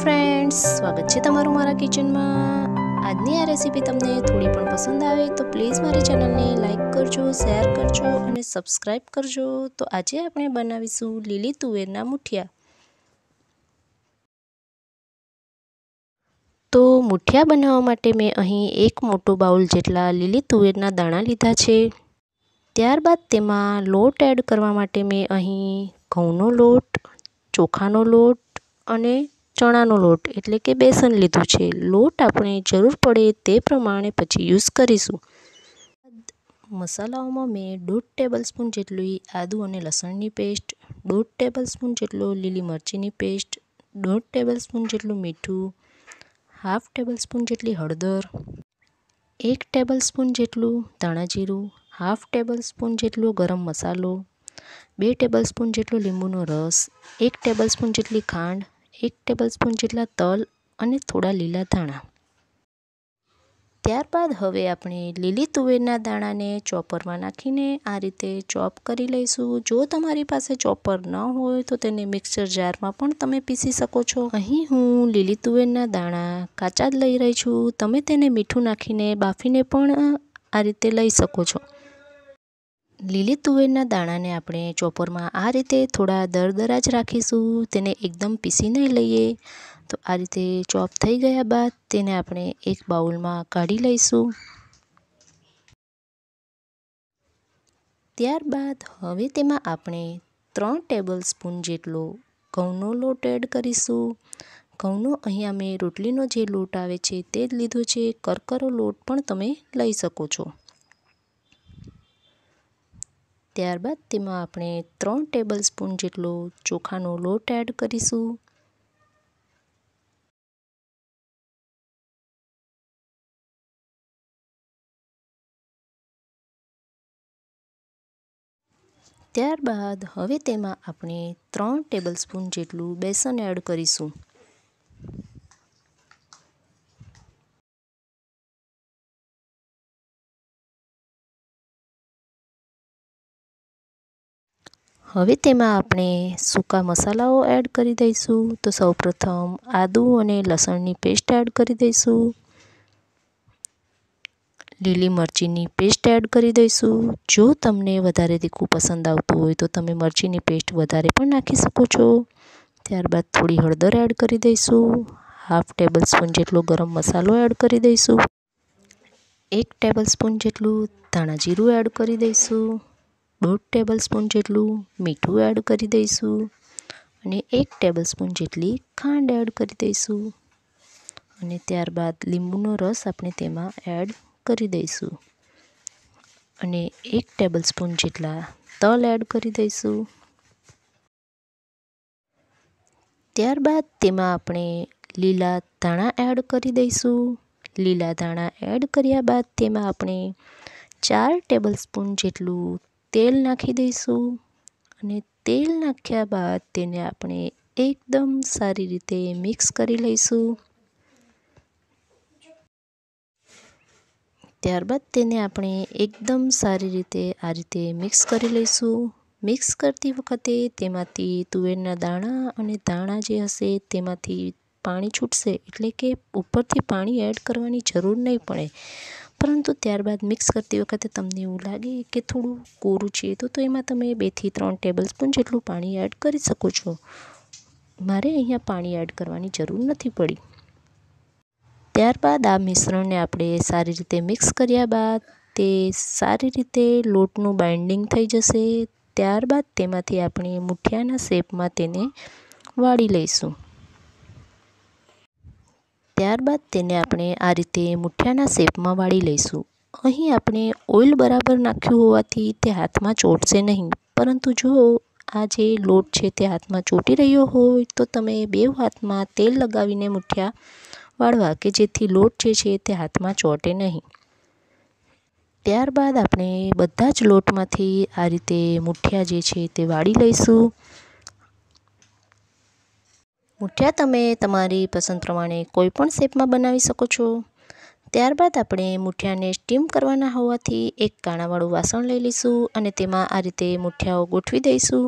friends સ્વાગત છે તમારું મારા કિચનમાં આજની આ રેસીપી તમને થોડી પણ પસંદ આવે તો પ્લીઝ મારી ચેનલને લાઇક કરજો શેર કરજો અને સબસ્ક્રાઈબ કરજો તો આજે આપણે બનાવીશું લીલી તુવેરના મુઠિયા તો મુઠિયા બનાવવા માટે મેં અહીં એક મોટો બાઉલ જેટલા લીલી તુવેરના દાણા લીધા છે ત્યારબાદ તેમાં લોટ એડ કરવા માટે મેં અહીં ઘઉંનો લોટ ચોખાનો લોટ અને ચણાનો લોટ એટલે કે બેસન લીધું છે લોટ આપણે જરૂર પડે તે પ્રમાણે પછી યુઝ કરીશું મસાલાઓમાં મેં દોઢ સ્પૂન જેટલી આદુ અને લસણની પેસ્ટ દોઢ ટેબલ સ્પૂન જેટલો લીલી મરચીની પેસ્ટ દોઢ ટેબલ સ્પૂન જેટલું મીઠું હાફ ટેબલ સ્પૂન જેટલી હળદર એક ટેબલ સ્પૂન જેટલું ધાણાજીરું હાફ ટેબલ સ્પૂન જેટલો ગરમ મસાલો બે ટેબલ સ્પૂન જેટલો લીંબુનો રસ એક ટેબલ સ્પૂન જેટલી ખાંડ એક ટેબલ સ્પૂન જેટલા તલ અને થોડા લીલા ધાણા ત્યારબાદ હવે આપણે લીલી તુવેરના દાણાને ચોપરમાં નાખીને આ રીતે ચોપ કરી લઈશું જો તમારી પાસે ચોપર ન હોય તો તેને મિક્સર જારમાં પણ તમે પીસી શકો છો અહીં હું લીલી તુવેરના દાણા કાચા જ લઈ રહી છું તમે તેને મીઠું નાખીને બાફીને પણ આ રીતે લઈ શકો છો લીલી તુવેરના દાણાને આપણે ચોપરમાં આ રીતે થોડા દરદરા જ રાખીશું તેને એકદમ પીસી નહીં લઈએ તો આ રીતે ચોપ થઈ ગયા બાદ તેને આપણે એક બાઉલમાં કાઢી લઈશું ત્યારબાદ હવે તેમાં આપણે ત્રણ ટેબલ સ્પૂન જેટલો ઘઉંનો લોટ એડ કરીશું ઘઉંનો અહીંયા મેં રોટલીનો જે લોટ આવે છે તે જ લીધો છે કરકરો લોટ પણ તમે લઈ શકો છો ત્યારબાદ તેમાં આપણે ત્રણ ટેબલ સ્પૂન જેટલો ચોખાનો લોટ એડ કરીશું ત્યારબાદ હવે તેમાં આપણે ત્રણ ટેબલ સ્પૂન જેટલું બેસન એડ કરીશું હવે તેમાં આપણે સૂકા મસાલાઓ એડ કરી દઈશું તો સૌપ્રથમ આદું અને લસણની પેસ્ટ એડ કરી દઈશું લીલી મરચીની પેસ્ટ એડ કરી દઈશું જો તમને વધારે તીખું પસંદ આવતું હોય તો તમે મરચીની પેસ્ટ વધારે પણ નાખી શકો છો ત્યારબાદ થોડી હળદર એડ કરી દઈશું હાફ ટેબલ સ્પૂન જેટલો ગરમ મસાલો એડ કરી દઈશું એક ટેબલ સ્પૂન જેટલું ધાણાજીરું એડ કરી દઈશું દોઢ ટેબલ સ્પૂન જેટલું મીઠું એડ કરી દઈશું અને એક ટેબલ સ્પૂન જેટલી ખાંડ એડ કરી દઈશું અને ત્યારબાદ લીંબુનો રસ આપણે તેમાં એડ કરી દઈશું અને એક ટેબલ સ્પૂન જેટલા તલ એડ કરી દઈશું ત્યારબાદ તેમાં આપણે લીલા ધાણા એડ કરી દઈશું લીલા ધાણા એડ કર્યા બાદ તેમાં આપણે ચાર ટેબલ સ્પૂન જેટલું તેલ નાખી દઈશું અને તેલ નાખ્યા બાદ તેને આપણે એકદમ સારી રીતે મિક્સ કરી લઈશું ત્યારબાદ તેને આપણે એકદમ સારી રીતે આ રીતે મિક્સ કરી લઈશું મિક્સ કરતી વખતે તેમાંથી તુવેરના દાણા અને દાણા જે હશે તેમાંથી પાણી છૂટશે એટલે કે ઉપરથી પાણી એડ કરવાની જરૂર નહીં પડે પરંતુ ત્યારબાદ મિક્સ કરતી વખતે તમને એવું લાગે કે થોડું કોરું છે તો તો એમાં તમે બેથી ત્રણ ટેબલ સ્પૂન જેટલું પાણી એડ કરી શકો છો મારે અહીંયા પાણી એડ કરવાની જરૂર નથી પડી ત્યારબાદ આ મિશ્રણને આપણે સારી રીતે મિક્સ કર્યા બાદ તે સારી રીતે લોટનું બાઇન્ડિંગ થઈ જશે ત્યારબાદ તેમાંથી આપણે મુઠિયાના શેપમાં તેને વાળી લઈશું ત્યારબાદ તેને આપણે આ રીતે મુઠ્ઠાના શેપમાં વાળી લઈશું અહીં આપણે ઓઇલ બરાબર નાખ્યું હોવાથી તે હાથમાં ચોટશે નહીં પરંતુ જો આ જે લોટ છે તે હાથમાં ચોટી રહ્યો હોય તો તમે બે હાથમાં તેલ લગાવીને મુઠ્ઠા વાળવા કે જેથી લોટ જે છે તે હાથમાં ચોટે નહીં ત્યારબાદ આપણે બધા જ લોટમાંથી આ રીતે મુઠ્ઠા જે છે તે વાળી લઈશું મુઠ્યા તમે તમારી પસંદ પ્રમાણે કોઈ પણ શેપમાં બનાવી શકો છો ત્યારબાદ આપણે મૂઠિયાને સ્ટીમ કરવાના હોવાથી એક કાણાવાળું વાસણ લઈ લઈશું અને તેમાં આ રીતે મૂઠિયાઓ ગોઠવી દઈશું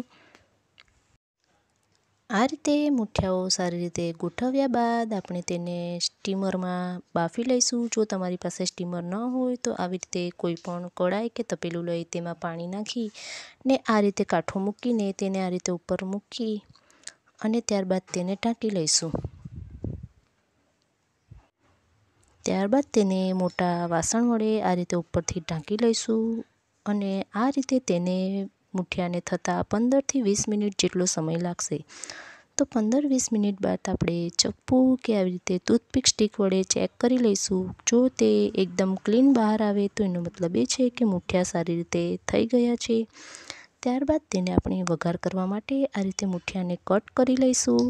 આ રીતે મૂઠિયાઓ સારી રીતે ગોઠવ્યા બાદ આપણે તેને સ્ટીમરમાં બાફી લઈશું જો તમારી પાસે સ્ટીમર ન હોય તો આવી રીતે કોઈ પણ કડાઈ કે તપેલું લઈ તેમાં પાણી નાખી ને આ રીતે કાઠો મૂકીને તેને આ રીતે ઉપર મૂકી અને ત્યારબાદ તેને ટાંકી લઈશું ત્યારબાદ તેને મોટા વાસણ વડે આ રીતે ઉપરથી ટાંકી લઈશું અને આ રીતે તેને મુઠિયાને થતાં પંદરથી વીસ મિનિટ જેટલો સમય લાગશે તો પંદર વીસ મિનિટ બાદ આપણે ચપ્પુ કે આવી રીતે ટૂથપીક સ્ટીક વડે ચેક કરી લઈશું જો તે એકદમ ક્લીન બહાર આવે તો એનો મતલબ એ છે કે મુઠિયા સારી રીતે થઈ ગયા છે ત્યારબાદ તેને આપણે વઘાર કરવા માટે આ રીતે મુઠિયાને કટ કરી લઈશું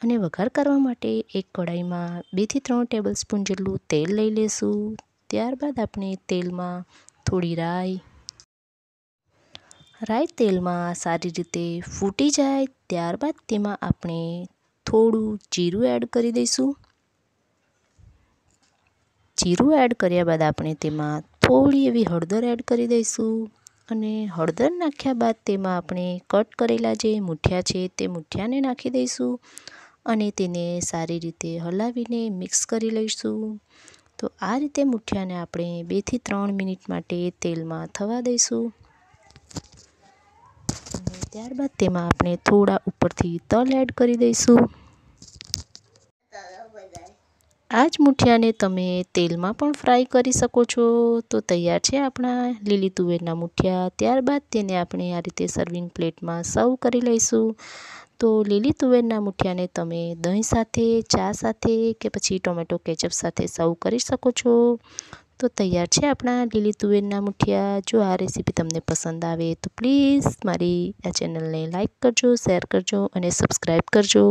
અને વઘાર કરવા માટે એક કઢાઈમાં બેથી ત્રણ ટેબલ સ્પૂન જેટલું તેલ લઈ લઈશું ત્યારબાદ આપણે તેલમાં થોડી રાઈ રાઈ તેલમાં સારી રીતે ફૂટી જાય ત્યારબાદ તેમાં આપણે થોડું જીરું એડ કરી દઈશું જીરું એડ કર્યા બાદ આપણે તેમાં થોડી એવી હળદર એડ કરી દઈશું અને હળદર નાખ્યા બાદ તેમાં આપણે કટ કરેલા જે મૂઠિયા છે તે મૂઠિયાને નાખી દઈશું અને તેને સારી રીતે હલાવીને મિક્સ કરી લઈશું તો આ રીતે મૂઠિયાને આપણે બેથી ત્રણ મિનિટ માટે તેલમાં થવા દઈશું અને ત્યારબાદ તેમાં આપણે થોડા ઉપરથી તલ એડ કરી દઈશું આ જ મૂઠિયાને તમે તેલમાં પણ ફ્રાય કરી શકો છો તો તૈયાર છે આપણા લીલી તુવેરના મૂઠિયા ત્યારબાદ તેને આપણે આ રીતે સર્વિંગ પ્લેટમાં સર્વ કરી લઈશું તો લીલી તુવેરના મૂઠિયાને તમે દહીં સાથે ચા સાથે કે પછી ટોમેટો કેચઅપ સાથે સર્વ કરી શકો છો તો તૈયાર છે આપણા લીલી તુવેરના મુઠિયા જો આ રેસીપી તમને પસંદ આવે તો પ્લીઝ મારી આ ચેનલને લાઇક કરજો શેર કરજો અને સબસ્ક્રાઈબ કરજો